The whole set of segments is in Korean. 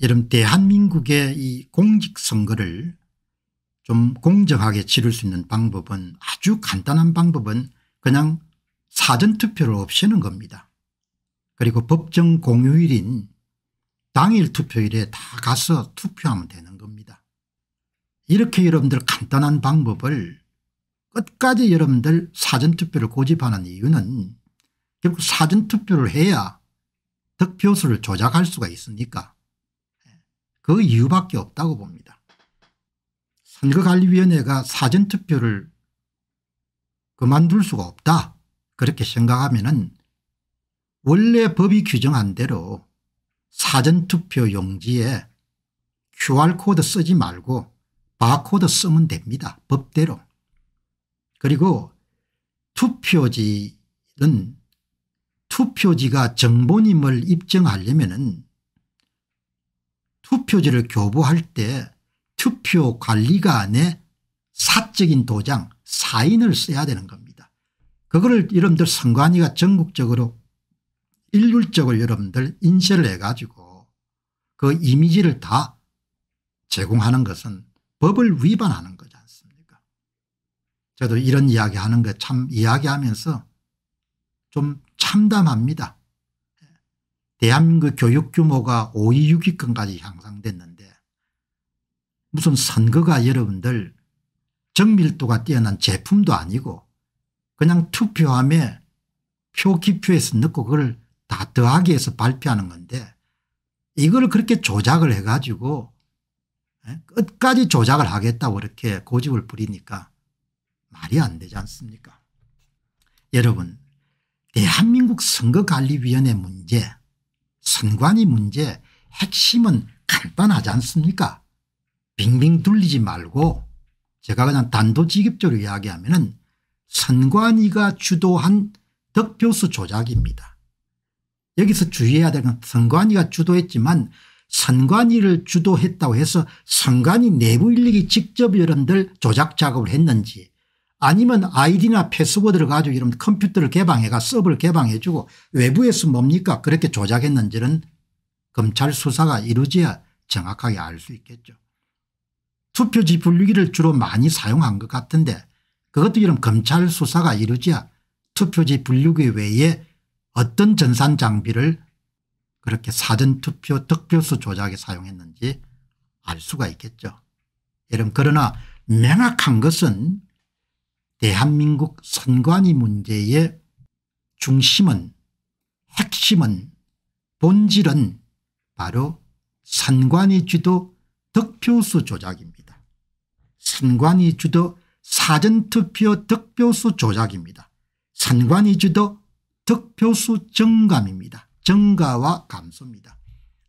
이런 대한민국의 이 공직선거를 좀 공정하게 치를 수 있는 방법은 아주 간단한 방법은 그냥 사전투표를 없애는 겁니다. 그리고 법정 공휴일인 당일 투표일에 다 가서 투표하면 되는 겁니다. 이렇게 여러분들 간단한 방법을 끝까지 여러분들 사전투표를 고집하는 이유는 결국 사전투표를 해야 득표수를 조작할 수가 있으니까 그 이유밖에 없다고 봅니다. 선거관리위원회가 사전투표를 그만둘 수가 없다 그렇게 생각하면 원래 법이 규정한 대로 사전투표 용지에 QR코드 쓰지 말고 바코드 쓰면 됩니다. 법대로. 그리고 투표지는 투표지가 정본임을 입증하려면 투표지를 교부할 때 투표 관리관의 사적인 도장 사인을 써야 되는 겁니다. 그거를 여러분들 선관위가 전국적으로 일률적으로 여러분들 인쇄를 해가지고 그 이미지를 다 제공하는 것은 법을 위반하는 거지 않습니까 저도 이런 이야기하는 거참 이야기하면서 좀 참담합니다. 대한민국 그 교육 규모가 5위 6위권까지 향상됐는데 무슨 선거가 여러분들 정밀도가 뛰어난 제품도 아니고 그냥 투표함에 표기표에서 넣고 그걸 다 더하기 위 해서 발표하는 건데 이걸 그렇게 조작을 해가지고 예? 끝까지 조작을 하겠다고 이렇게 고집을 부리니까 말이 안 되지 않습니까 여러분 대한민국 선거관리위원회 문제 선관위 문제 핵심은 간단하지 않습니까 빙빙 돌리지 말고 제가 그냥 단도직입적으로 이야기하면 은 선관위가 주도한 득표수 조작입니다. 여기서 주의해야 될건 선관위가 주도했지만 선관위를 주도했다고 해서 선관위 내부 인력이 직접 여러분들 조작 작업을 했는지 아니면 아이디나 패스워드를 가지고 이런 컴퓨터를 개방해가 서버를 개방해 주고 외부에서 뭡니까 그렇게 조작했는지는 검찰 수사가 이루어져야 정확하게 알 수 있겠죠. 투표지 분류기를 주로 많이 사용한 것 같은데 그것도 이런 검찰 수사가 이루어져야 투표지 분류기 외에 어떤 전산 장비를 그렇게 사전투표 득표수 조작에 사용했는지 알 수가 있겠죠. 여러분 그러나 명확한 것은 대한민국 선관위 문제의 중심은 핵심은 본질은 바로 선관위 주도 득표수 조작입니다. 선관위 주도 사전투표 득표수 조작입니다. 선관위 주도 득표수 증감입니다. 증가와 감소입니다.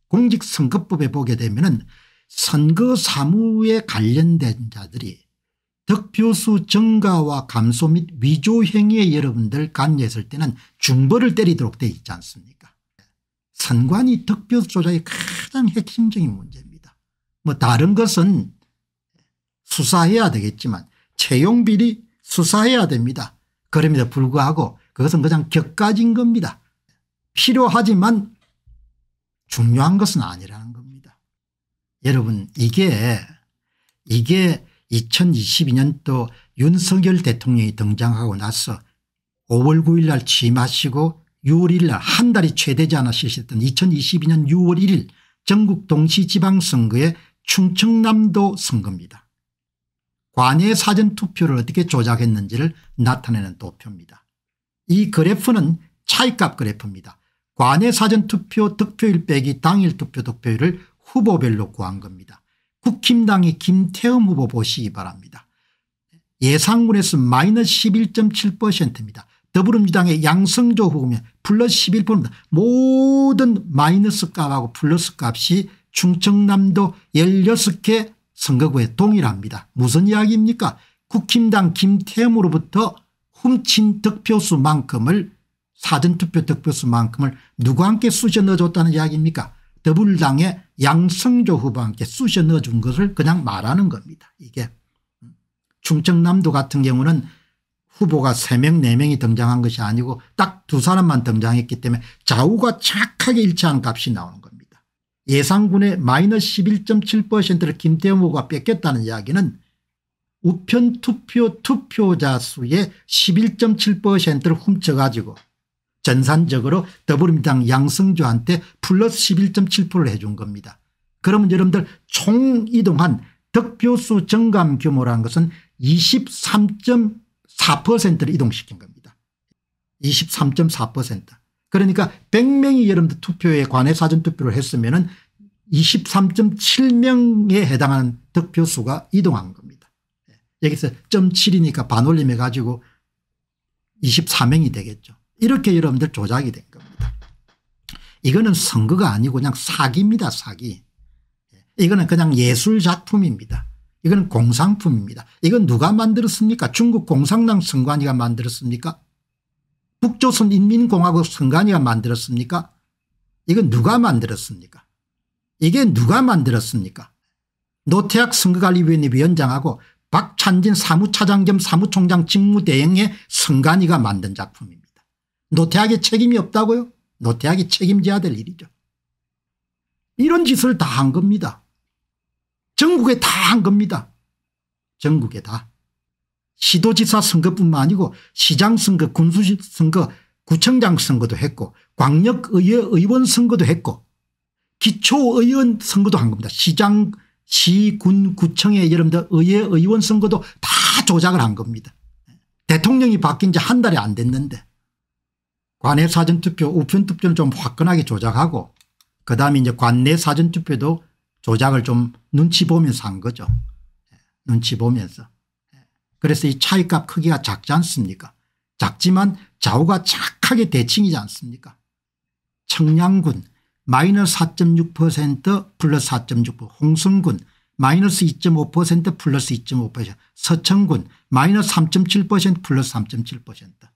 공직선거법에 보게 되면 선거사무에 관련된 자들이 득표수 증가와 감소 및 위조 행위에 여러분들 관여했을 때는 중벌을 때리도록 돼 있지 않습니까 선관위 득표수 조작이 가장 핵심적인 문제입니다. 뭐 다른 것은 수사해야 되겠지만 채용 비리 수사해야 됩니다. 그럼에도 불구하고 그것은 그냥 격가진 겁니다. 필요하지만 중요한 것은 아니라는 겁니다. 여러분 이게 이게 2022년도 윤석열 대통령이 등장하고 나서 5월 9일 날 취임하시고 6월 1일 날 한 달이 최대지 않아 실시던 2022년 6월 1일 전국 동시지방선거의 충청남도 선거입니다. 관외 사전투표를 어떻게 조작했는지를 나타내는 도표입니다. 이 그래프는 차이값 그래프입니다. 관외 사전투표 득표율 빼기 당일 투표 득표율을 후보별로 구한 겁니다. 국힘당의 김태흠 후보 보시기 바랍니다. 예상문에서 마이너스 11.7%입니다. 더불어민주당의 양성조 후보면 플러스 11%입니다. 모든 마이너스 값하고 플러스 값이 충청남도 16개 선거구에 동일합니다. 무슨 이야기입니까 국힘당 김태흠으로부터 훔친 득표수만큼을 사전투표 득표수만큼을 누구한테 쑤셔 넣어줬다는 이야기입니까 더불당의 양성조 후보와 함께 쑤셔 넣어준 것을 그냥 말하는 겁니다. 이게 충청남도 같은 경우는 후보가 3명 4명이 등장한 것이 아니고 딱 두 사람만 등장했기 때문에 좌우가 착하게 일치한 값이 나오는 겁니다. 예상군의 마이너스 11.7%를 김태형 후보가 뺏겼다는 이야기는 우편 투표 투표자 수의 11.7%를 훔쳐가지고 전산적으로 더불어민주당 양승조한테 플러스 11.7%를 해준 겁니다. 그러면 여러분들 총 이동한 득표수 증감 규모라는 것은 23.4%를 이동시킨 겁니다. 23.4% 그러니까 100명이 여러분들 투표에 관해 사전투표를 했으면 은 23.7명에 해당하는 득표수가 이동한 겁니다. 예, 여기서 7이니까 반올림해 가지고 24명이 되겠죠. 이렇게 여러분들 조작이 된 겁니다. 이거는 선거가 아니고 그냥 사기입니다. 사기. 예. 이거는 그냥 예술 작품입니다. 이건 공상품입니다. 이건 누가 만들었습니까? 중국 공산당 선관위가 만들었습니까? 북조선 인민공화국 선관위가 만들었습니까? 이건 누가 만들었습니까? 이게 누가 만들었습니까? 노태학 선거관리위원회 위원장하고 박찬진 사무차장 겸 사무총장 직무대행의 선관위가 만든 작품입니다. 노태학의 책임이 없다고요? 노태학이 책임져야 될 일이죠. 이런 짓을 다 한 겁니다. 전국에 다 한 겁니다. 전국에 다. 시도지사 선거뿐만 아니고 시장 선거, 군수 선거, 구청장 선거도 했고 광역의회 의원 선거도 했고 기초의원 선거도 한 겁니다. 시장, 시, 군, 구청의 여러분들 의회 의원 선거도 다 조작을 한 겁니다. 대통령이 바뀐 지 한 달이 안 됐는데 관내 사전투표 우편투표를 좀 화끈하게 조작하고 그다음에 이제 관내 사전투표도 조작을 좀 눈치 보면서 한 거죠. 예, 눈치 보면서. 예. 그래서 이 차이값 크기가 작지 않습니까 작지만 좌우가 착하게 대칭이지 않습니까 청량군 마이너스 4.6% 플러스 4.6% 홍성군 마이너스 2.5% 플러스 2.5% 서천군 마이너스 3.7% 플러스 3.7%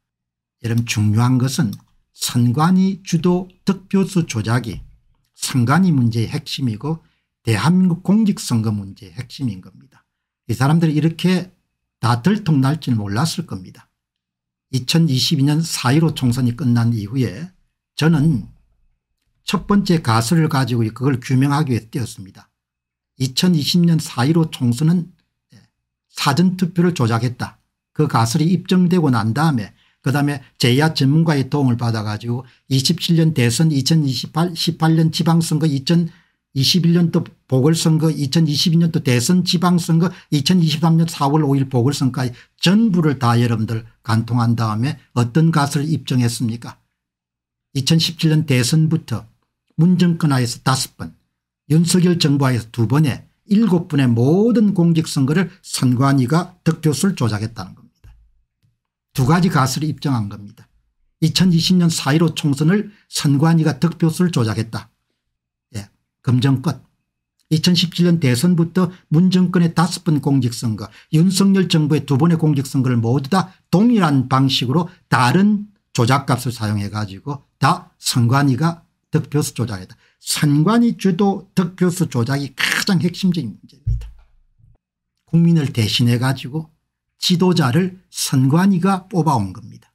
여러분 중요한 것은 선관위 주도 득표수 조작이 선관위 문제의 핵심이고 대한민국 공직선거 문제의 핵심인 겁니다. 이 사람들이 이렇게 다 들통날지는 몰랐을 겁니다. 2022년 4.15 총선이 끝난 이후에 저는 첫 번째 가설을 가지고 그걸 규명하기 위해 뛰었습니다. 2020년 4.15 총선은 예, 사전투표를 조작했다. 그 가설이 입증되고 난 다음에 그다음에 제야 전문가의 도움을 받아 가지고 27년 대선 2028 18년 지방선거 2021년도 보궐선거 2022년도 대선 지방선거 2023년 4월 5일 보궐선거까지 전부를 다 여러분들 간통한 다음에 어떤 가설을 입증했습니까 2017년 대선부터 문정권 하에서 다섯 번 윤석열 정부 하에서 두 번에 일곱 분의 모든 공직선거를 선관위가 득표수를 조작했다는 것. 두 가지 가설이 입증한 겁니다. 2020년 4.15 총선을 선관위가 득표수를 조작했다. 예, 검정 끝. 2017년 대선부터 문정권의 다섯 번 공직선거 윤석열 정부의 두 번의 공직선거를 모두 다 동일한 방식으로 다른 조작값을 사용해 가지고 다 선관위가 득표수 조작이다. 선관위 주도 득표수 조작이 가장 핵심적인 문제입니다. 국민을 대신해 가지고 지도자를 선관위가 뽑아온 겁니다.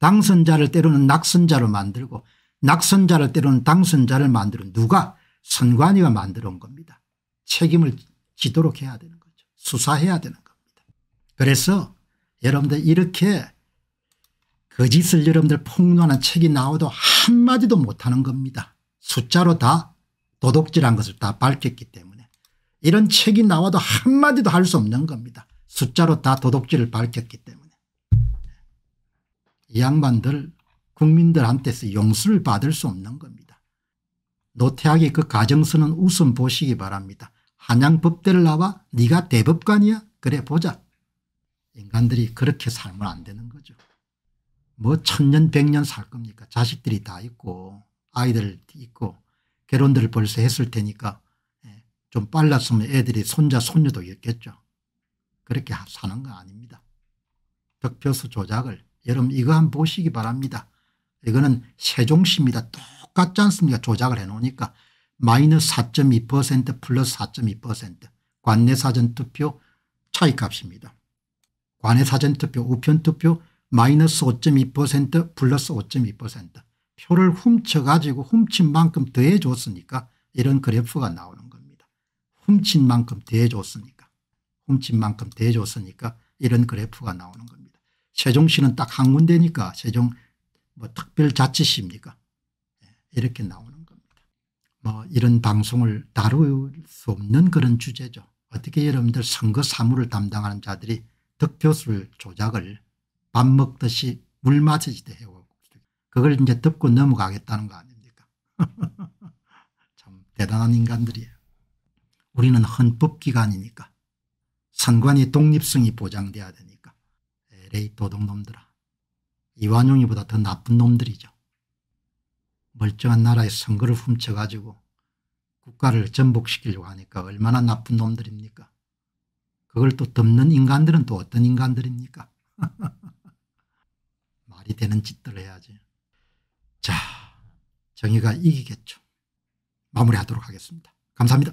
당선자를 때로는 낙선자로 만들고 낙선자를 때로는 당선자를 만드는 누가 선관위가 만들어온 겁니다. 책임을 지도록 해야 되는 거죠. 수사해야 되는 겁니다. 그래서 여러분들 이렇게 거짓을 여러분들 폭로하는 책이 나와도 한마디도 못하는 겁니다. 숫자로 다 도둑질한 것을 다 밝혔기 때문에 이런 책이 나와도 한마디도 할 수 없는 겁니다. 숫자로 다도덕질을 밝혔기 때문에 이 양반들 국민들한테서 용서를 받을 수 없는 겁니다. 노태학의 그 가정서는 웃음 보시기 바랍니다. 한양법대를 나와 네가 대법관이야? 그래 보자. 인간들이 그렇게 살면 안 되는 거죠. 뭐 천년 백년 살 겁니까? 자식들이 다 있고 아이들 있고 결혼들을 벌써 했을 테니까 예, 좀 빨랐으면 애들이 손자 손녀도 있겠죠. 그렇게 사는 거 아닙니다. 득표수 조작을 여러분 이거 한번 보시기 바랍니다. 이거는 세종시입니다. 똑같지 않습니까 조작을 해놓으니까 마이너스 4.2% 플러스 4.2% 관내 사전투표 차이값입니다. 관내 사전투표 우편투표 마이너스 5.2% 플러스 5.2% 표를 훔쳐가지고 훔친 만큼 더해줬으니까 이런 그래프가 나오는 겁니다. 훔친 만큼 더해줬으니까. 훔친 만큼 대줬으니까 이런 그래프가 나오는 겁니다. 세종시는 딱 한 군데니까 세종 뭐 특별자치시입니까 예, 이렇게 나오는 겁니다. 뭐 이런 방송을 다룰 수 없는 그런 주제죠. 어떻게 여러분들 선거 사무를 담당하는 자들이 득표술 조작을 밥 먹듯이 물마시듯 해오고 그걸 이제 덮고 넘어가겠다는 거 아닙니까 참 대단한 인간들이에요. 우리는 헌법기관이니까 선관위 독립성이 보장돼야 되니까 LA 도둑놈들아 이완용이보다 더 나쁜 놈들이죠. 멀쩡한 나라의 선거를 훔쳐가지고 국가를 전복시키려고 하니까 얼마나 나쁜 놈들입니까. 그걸 또 덮는 인간들은 또 어떤 인간들입니까. 말이 되는 짓들 해야지. 자 정의가 이기겠죠. 마무리하도록 하겠습니다. 감사합니다.